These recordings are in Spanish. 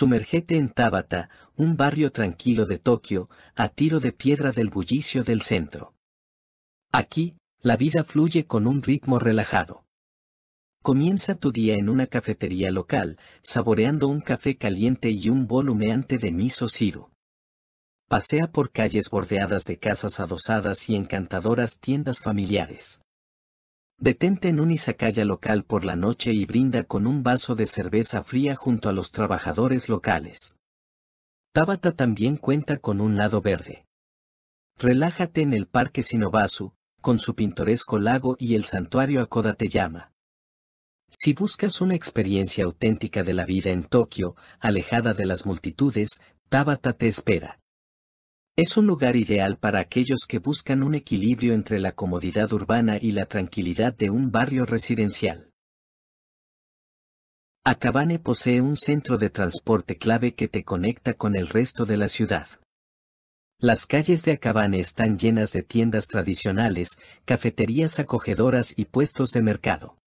Sumergete en Tabata, un barrio tranquilo de Tokio, a tiro de piedra del bullicio del centro. Aquí, la vida fluye con un ritmo relajado. Comienza tu día en una cafetería local, saboreando un café caliente y un volumeante de miso siro. Pasea por calles bordeadas de casas adosadas y encantadoras tiendas familiares detente en un izakaya local por la noche y brinda con un vaso de cerveza fría junto a los trabajadores locales. Tabata también cuenta con un lado verde. Relájate en el Parque Sinobasu, con su pintoresco lago y el santuario Akodateyama. Si buscas una experiencia auténtica de la vida en Tokio, alejada de las multitudes, Tabata te espera. Es un lugar ideal para aquellos que buscan un equilibrio entre la comodidad urbana y la tranquilidad de un barrio residencial. Acabane posee un centro de transporte clave que te conecta con el resto de la ciudad. Las calles de Acabane están llenas de tiendas tradicionales, cafeterías acogedoras y puestos de mercado.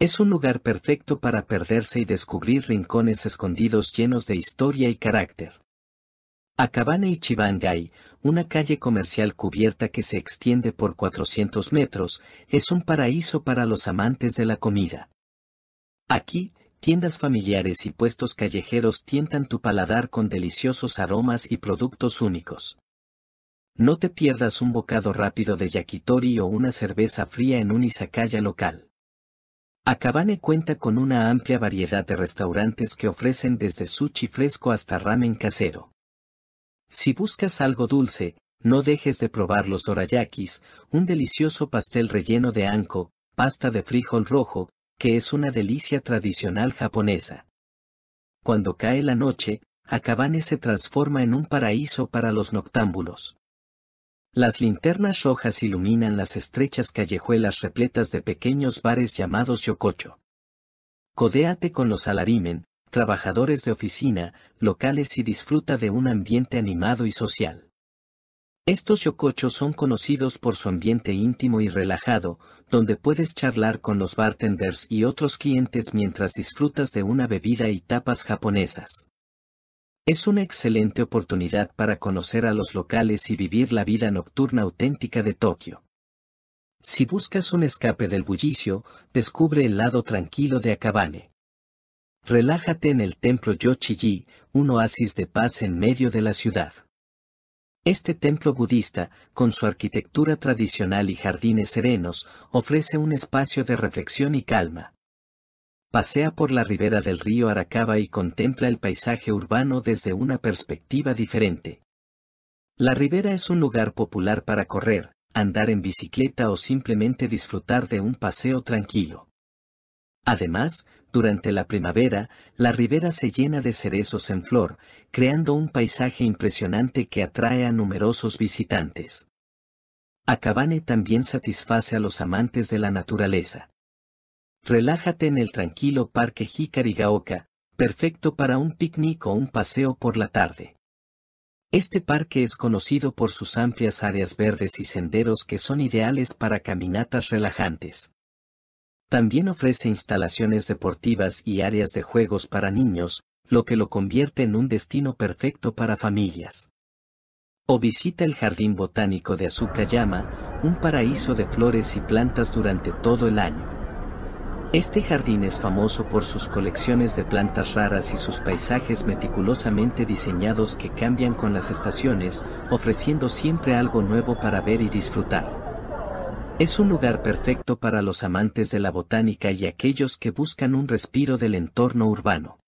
Es un lugar perfecto para perderse y descubrir rincones escondidos llenos de historia y carácter. Akabane Ichibangai, una calle comercial cubierta que se extiende por 400 metros, es un paraíso para los amantes de la comida. Aquí, tiendas familiares y puestos callejeros tientan tu paladar con deliciosos aromas y productos únicos. No te pierdas un bocado rápido de yakitori o una cerveza fría en un izakaya local. Akabane cuenta con una amplia variedad de restaurantes que ofrecen desde sushi fresco hasta ramen casero. Si buscas algo dulce, no dejes de probar los dorayakis, un delicioso pastel relleno de anko, pasta de frijol rojo, que es una delicia tradicional japonesa. Cuando cae la noche, Akabane se transforma en un paraíso para los noctámbulos. Las linternas rojas iluminan las estrechas callejuelas repletas de pequeños bares llamados yokocho. Codéate con los alarimen, trabajadores de oficina, locales y disfruta de un ambiente animado y social. Estos yokochos son conocidos por su ambiente íntimo y relajado, donde puedes charlar con los bartenders y otros clientes mientras disfrutas de una bebida y tapas japonesas. Es una excelente oportunidad para conocer a los locales y vivir la vida nocturna auténtica de Tokio. Si buscas un escape del bullicio, descubre el lado tranquilo de Akabane. Relájate en el templo Yochiji, un oasis de paz en medio de la ciudad. Este templo budista, con su arquitectura tradicional y jardines serenos, ofrece un espacio de reflexión y calma. Pasea por la ribera del río Aracaba y contempla el paisaje urbano desde una perspectiva diferente. La ribera es un lugar popular para correr, andar en bicicleta o simplemente disfrutar de un paseo tranquilo. Además, durante la primavera, la ribera se llena de cerezos en flor, creando un paisaje impresionante que atrae a numerosos visitantes. Acabane también satisface a los amantes de la naturaleza. Relájate en el tranquilo Parque Hikarigaoka, perfecto para un picnic o un paseo por la tarde. Este parque es conocido por sus amplias áreas verdes y senderos que son ideales para caminatas relajantes. También ofrece instalaciones deportivas y áreas de juegos para niños, lo que lo convierte en un destino perfecto para familias. O visita el Jardín Botánico de Azucayama, un paraíso de flores y plantas durante todo el año. Este jardín es famoso por sus colecciones de plantas raras y sus paisajes meticulosamente diseñados que cambian con las estaciones, ofreciendo siempre algo nuevo para ver y disfrutar. Es un lugar perfecto para los amantes de la botánica y aquellos que buscan un respiro del entorno urbano.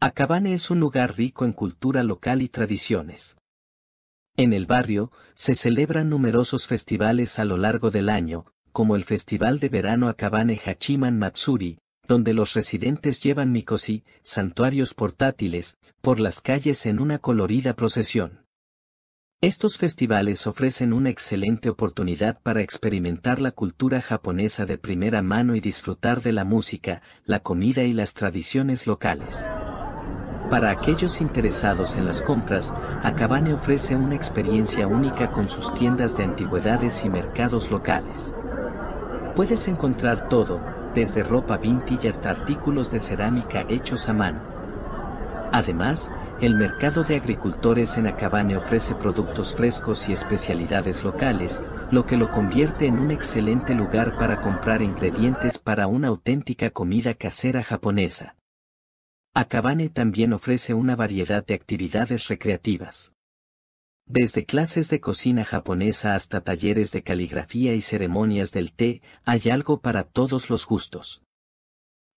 Akabane es un lugar rico en cultura local y tradiciones. En el barrio, se celebran numerosos festivales a lo largo del año, como el Festival de Verano Akabane Hachiman Matsuri, donde los residentes llevan mikosi, santuarios portátiles, por las calles en una colorida procesión. Estos festivales ofrecen una excelente oportunidad para experimentar la cultura japonesa de primera mano y disfrutar de la música, la comida y las tradiciones locales. Para aquellos interesados en las compras, Akabane ofrece una experiencia única con sus tiendas de antigüedades y mercados locales. Puedes encontrar todo, desde ropa vintage hasta artículos de cerámica hechos a mano. Además, el mercado de agricultores en Akabane ofrece productos frescos y especialidades locales, lo que lo convierte en un excelente lugar para comprar ingredientes para una auténtica comida casera japonesa. Akabane también ofrece una variedad de actividades recreativas. Desde clases de cocina japonesa hasta talleres de caligrafía y ceremonias del té, hay algo para todos los gustos.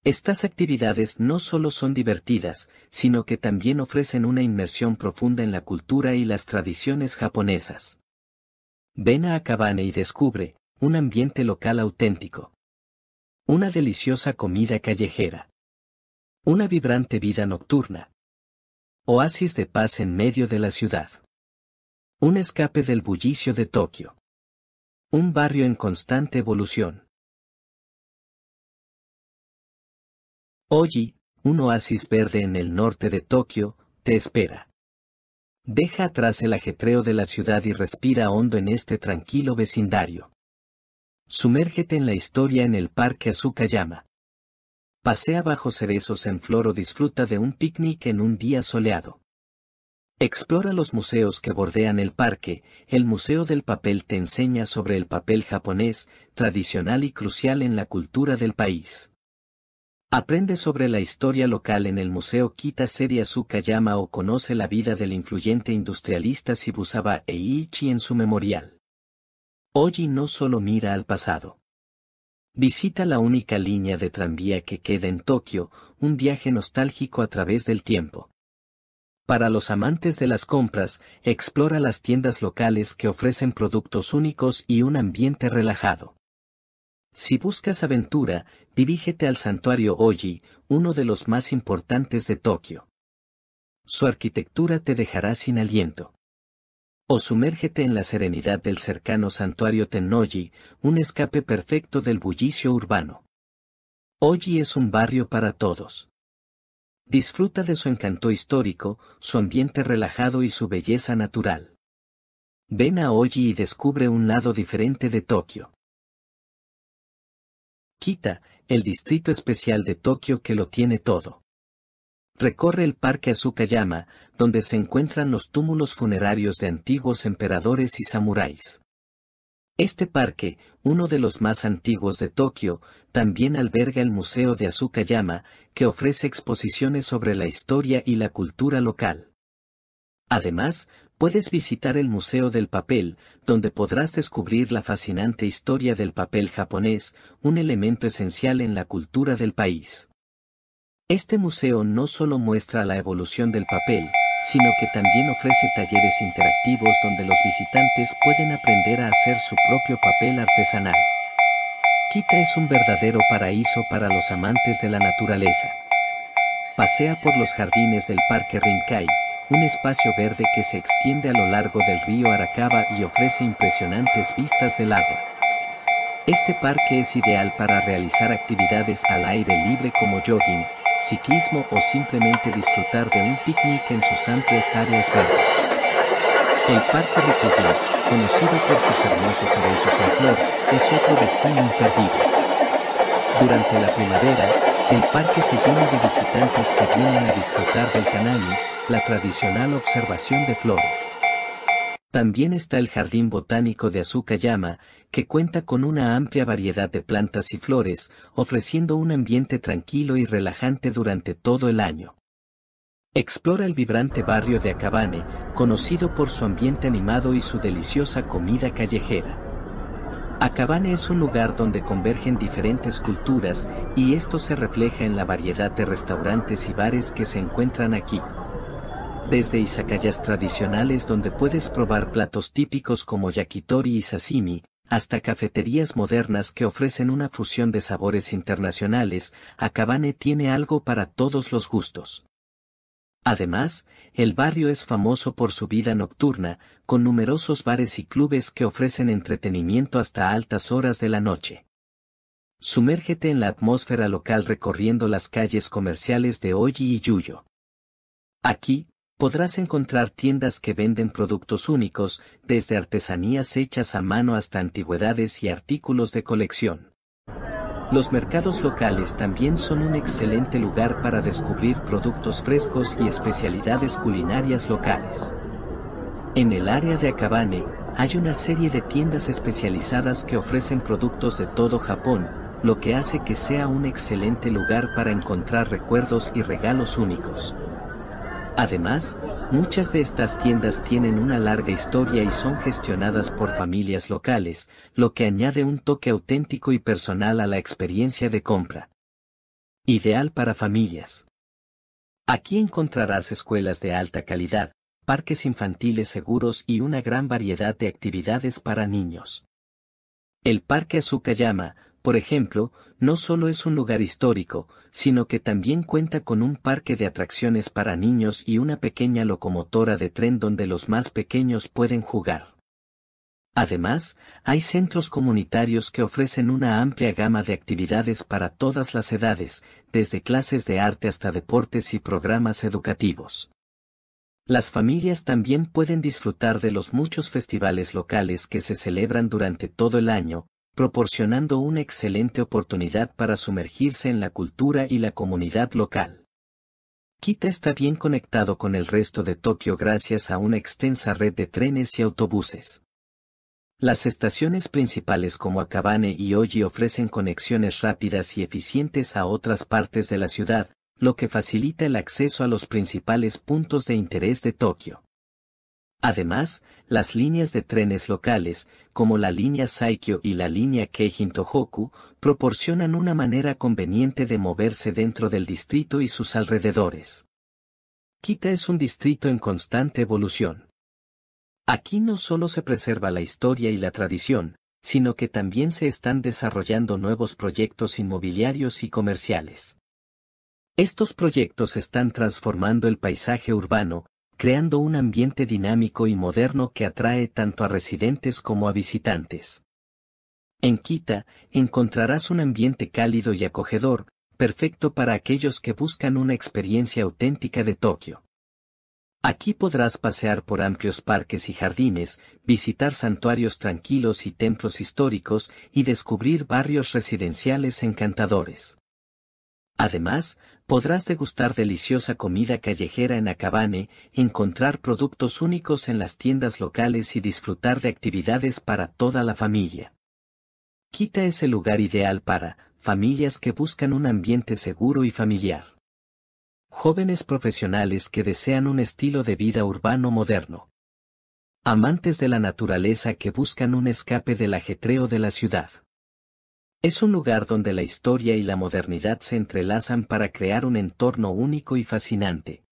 Estas actividades no solo son divertidas, sino que también ofrecen una inmersión profunda en la cultura y las tradiciones japonesas. Ven a Akabane y descubre un ambiente local auténtico. Una deliciosa comida callejera. Una vibrante vida nocturna. Oasis de paz en medio de la ciudad. Un escape del bullicio de Tokio. Un barrio en constante evolución. Oji, un oasis verde en el norte de Tokio, te espera. Deja atrás el ajetreo de la ciudad y respira hondo en este tranquilo vecindario. Sumérgete en la historia en el parque Azukayama. Pasea bajo cerezos en flor o disfruta de un picnic en un día soleado. Explora los museos que bordean el parque, el Museo del Papel te enseña sobre el papel japonés, tradicional y crucial en la cultura del país. Aprende sobre la historia local en el Museo Kita Seria Azukayama o conoce la vida del influyente industrialista Sibusaba Eiichi en su memorial. Oji no solo mira al pasado. Visita la única línea de tranvía que queda en Tokio, un viaje nostálgico a través del tiempo. Para los amantes de las compras, explora las tiendas locales que ofrecen productos únicos y un ambiente relajado. Si buscas aventura, dirígete al santuario Oji, uno de los más importantes de Tokio. Su arquitectura te dejará sin aliento. O sumérgete en la serenidad del cercano santuario Tennoji, un escape perfecto del bullicio urbano. Oji es un barrio para todos. Disfruta de su encanto histórico, su ambiente relajado y su belleza natural. Ven a Oji y descubre un lado diferente de Tokio. Kita, el distrito especial de Tokio que lo tiene todo. Recorre el parque Azukayama, donde se encuentran los túmulos funerarios de antiguos emperadores y samuráis. Este parque, uno de los más antiguos de Tokio, también alberga el Museo de Azukayama, que ofrece exposiciones sobre la historia y la cultura local. Además, puedes visitar el Museo del Papel, donde podrás descubrir la fascinante historia del papel japonés, un elemento esencial en la cultura del país. Este museo no solo muestra la evolución del papel, sino que también ofrece talleres interactivos donde los visitantes pueden aprender a hacer su propio papel artesanal. Quita es un verdadero paraíso para los amantes de la naturaleza. Pasea por los jardines del Parque Rinkai, un espacio verde que se extiende a lo largo del río Aracaba y ofrece impresionantes vistas del agua. Este parque es ideal para realizar actividades al aire libre como jogging, ciclismo o simplemente disfrutar de un picnic en sus amplias áreas verdes. El Parque de Recubín, conocido por sus hermosos cerezos en flor, es otro destino imperdible. Durante la primavera, el parque se llena de visitantes que vienen a disfrutar del y la tradicional observación de flores. También está el Jardín Botánico de Azukayama, que cuenta con una amplia variedad de plantas y flores, ofreciendo un ambiente tranquilo y relajante durante todo el año. Explora el vibrante barrio de Akabane, conocido por su ambiente animado y su deliciosa comida callejera. Akabane es un lugar donde convergen diferentes culturas y esto se refleja en la variedad de restaurantes y bares que se encuentran aquí. Desde izakayas tradicionales donde puedes probar platos típicos como yakitori y sashimi, hasta cafeterías modernas que ofrecen una fusión de sabores internacionales, Akabane tiene algo para todos los gustos. Además, el barrio es famoso por su vida nocturna, con numerosos bares y clubes que ofrecen entretenimiento hasta altas horas de la noche. Sumérgete en la atmósfera local recorriendo las calles comerciales de Oji y Yuyo. Aquí, podrás encontrar tiendas que venden productos únicos, desde artesanías hechas a mano hasta antigüedades y artículos de colección. Los mercados locales también son un excelente lugar para descubrir productos frescos y especialidades culinarias locales. En el área de Akabane, hay una serie de tiendas especializadas que ofrecen productos de todo Japón, lo que hace que sea un excelente lugar para encontrar recuerdos y regalos únicos. Además, Muchas de estas tiendas tienen una larga historia y son gestionadas por familias locales, lo que añade un toque auténtico y personal a la experiencia de compra. Ideal para familias. Aquí encontrarás escuelas de alta calidad, parques infantiles seguros y una gran variedad de actividades para niños. El Parque Azucayama por ejemplo, no solo es un lugar histórico, sino que también cuenta con un parque de atracciones para niños y una pequeña locomotora de tren donde los más pequeños pueden jugar. Además, hay centros comunitarios que ofrecen una amplia gama de actividades para todas las edades, desde clases de arte hasta deportes y programas educativos. Las familias también pueden disfrutar de los muchos festivales locales que se celebran durante todo el año, proporcionando una excelente oportunidad para sumergirse en la cultura y la comunidad local. Kita está bien conectado con el resto de Tokio gracias a una extensa red de trenes y autobuses. Las estaciones principales como Akabane y Oji ofrecen conexiones rápidas y eficientes a otras partes de la ciudad, lo que facilita el acceso a los principales puntos de interés de Tokio. Además, las líneas de trenes locales, como la línea Saikyo y la línea Keijin Tohoku, proporcionan una manera conveniente de moverse dentro del distrito y sus alrededores. Kita es un distrito en constante evolución. Aquí no solo se preserva la historia y la tradición, sino que también se están desarrollando nuevos proyectos inmobiliarios y comerciales. Estos proyectos están transformando el paisaje urbano, creando un ambiente dinámico y moderno que atrae tanto a residentes como a visitantes. En Quita, encontrarás un ambiente cálido y acogedor, perfecto para aquellos que buscan una experiencia auténtica de Tokio. Aquí podrás pasear por amplios parques y jardines, visitar santuarios tranquilos y templos históricos y descubrir barrios residenciales encantadores. Además, podrás degustar deliciosa comida callejera en Acabane, encontrar productos únicos en las tiendas locales y disfrutar de actividades para toda la familia. Quita es el lugar ideal para familias que buscan un ambiente seguro y familiar. Jóvenes profesionales que desean un estilo de vida urbano moderno. Amantes de la naturaleza que buscan un escape del ajetreo de la ciudad. Es un lugar donde la historia y la modernidad se entrelazan para crear un entorno único y fascinante.